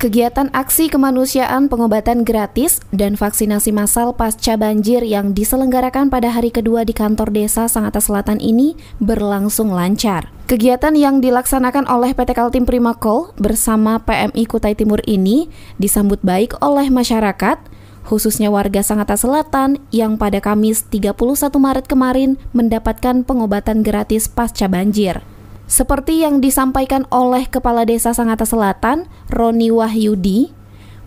Kegiatan aksi kemanusiaan pengobatan gratis dan vaksinasi massal pasca banjir yang diselenggarakan pada hari kedua di kantor desa Sangatta Selatan ini berlangsung lancar. Kegiatan yang dilaksanakan oleh PT Kaltim Prima Call bersama PMI Kutai Timur ini disambut baik oleh masyarakat, khususnya warga Sangatta Selatan yang pada Kamis 31 Maret kemarin mendapatkan pengobatan gratis pasca banjir. Seperti yang disampaikan oleh Kepala Desa Sangata Selatan, Roni Wahyudi,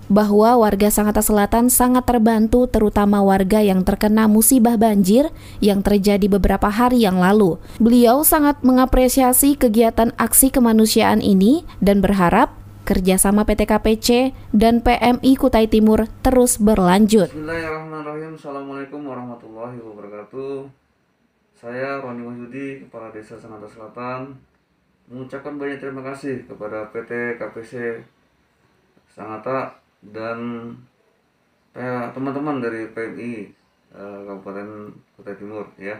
bahwa warga Sangata Selatan sangat terbantu terutama warga yang terkena musibah banjir yang terjadi beberapa hari yang lalu. Beliau sangat mengapresiasi kegiatan aksi kemanusiaan ini dan berharap kerjasama PT KPC dan PMI Kutai Timur terus berlanjut. Bismillahirrahmanirrahim. Assalamualaikum warahmatullahi wabarakatuh. Saya Roni Wahyudi, Kepala Desa Sangata Selatan, mengucapkan banyak terima kasih kepada PT KPC Sangata dan eh, teman-teman dari PMI eh, Kabupaten Kutai Timur ya.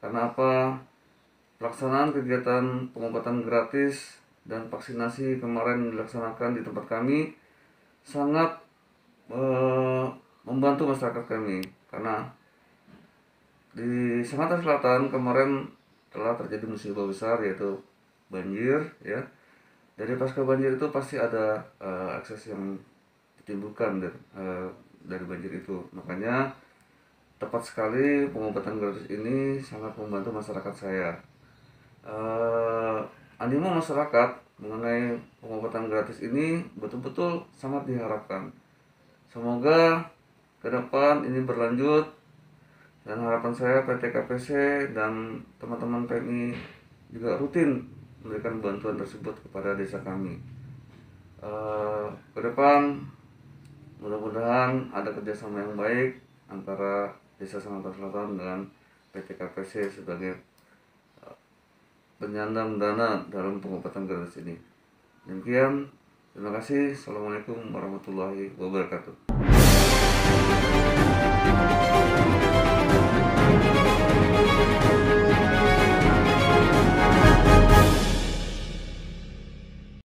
Karena apa? Pelaksanaan kegiatan pengobatan gratis dan vaksinasi kemarin dilaksanakan di tempat kami sangat eh, membantu masyarakat kami karena di Sumatera Selatan kemarin telah terjadi musibah besar yaitu banjir ya dari pasca banjir itu pasti ada uh, akses yang ditimbulkan dan uh, dari banjir itu makanya tepat sekali pengobatan gratis ini sangat membantu masyarakat saya uh, animo masyarakat mengenai pengobatan gratis ini betul-betul sangat diharapkan semoga ke depan ini berlanjut dan harapan saya PT KPC dan teman-teman PMI juga rutin memberikan bantuan tersebut kepada desa kami. Uh, ke depan mudah-mudahan ada kerjasama yang baik antara desa Sumatera Selatan dengan PT KPC sebagai eh, penyandang dana dalam pengobatan gratis ini. Demikian, terima kasih. Assalamualaikum warahmatullahi wabarakatuh.